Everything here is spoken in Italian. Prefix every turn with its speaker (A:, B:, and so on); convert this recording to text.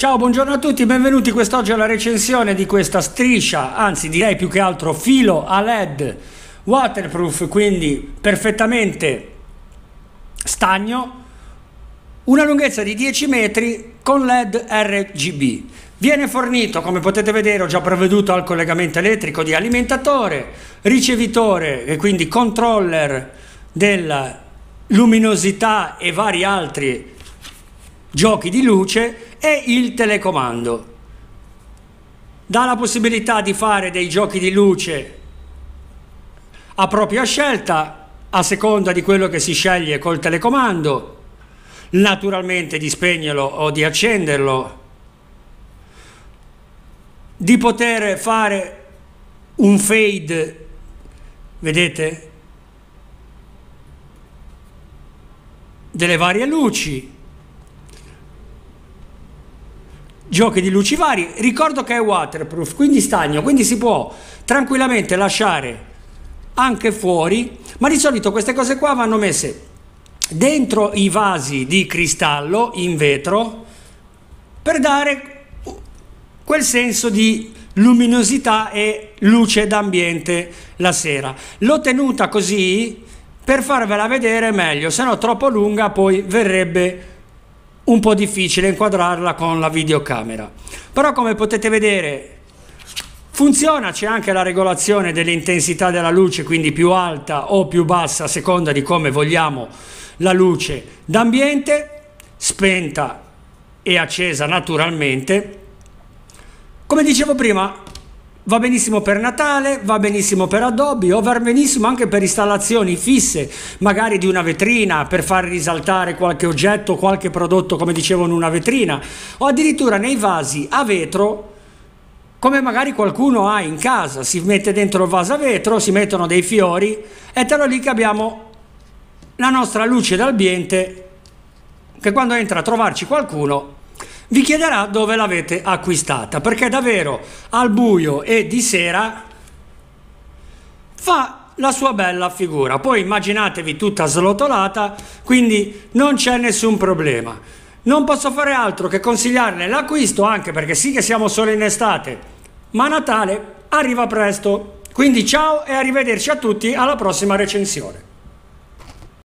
A: Ciao, buongiorno a tutti, benvenuti quest'oggi alla recensione di questa striscia, anzi direi più che altro filo a LED waterproof, quindi perfettamente stagno, una lunghezza di 10 metri con LED RGB. Viene fornito, come potete vedere, ho già provveduto al collegamento elettrico di alimentatore, ricevitore e quindi controller della luminosità e vari altri giochi di luce e il telecomando. Dà la possibilità di fare dei giochi di luce a propria scelta, a seconda di quello che si sceglie col telecomando, naturalmente di spegnerlo o di accenderlo, di poter fare un fade, vedete, delle varie luci giochi di luci vari. Ricordo che è waterproof, quindi stagno, quindi si può tranquillamente lasciare anche fuori, ma di solito queste cose qua vanno messe dentro i vasi di cristallo in vetro per dare quel senso di luminosità e luce d'ambiente la sera. L'ho tenuta così per farvela vedere meglio, se no troppo lunga poi verrebbe un po' difficile inquadrarla con la videocamera. Però come potete vedere funziona, c'è anche la regolazione dell'intensità della luce, quindi più alta o più bassa a seconda di come vogliamo la luce d'ambiente, spenta e accesa naturalmente. Come dicevo prima, va benissimo per Natale, va benissimo per addobbi o va benissimo anche per installazioni fisse, magari di una vetrina per far risaltare qualche oggetto, qualche prodotto, come dicevo, in una vetrina o addirittura nei vasi a vetro come magari qualcuno ha in casa, si mette dentro il vaso a vetro, si mettono dei fiori e te lo lì che abbiamo la nostra luce d'ambiente che quando entra a trovarci qualcuno vi chiederà dove l'avete acquistata, perché davvero al buio e di sera fa la sua bella figura. Poi immaginatevi tutta slotolata, quindi non c'è nessun problema. Non posso fare altro che consigliarne l'acquisto anche perché sì che siamo solo in estate, ma Natale arriva presto. Quindi ciao e arrivederci a tutti alla prossima recensione.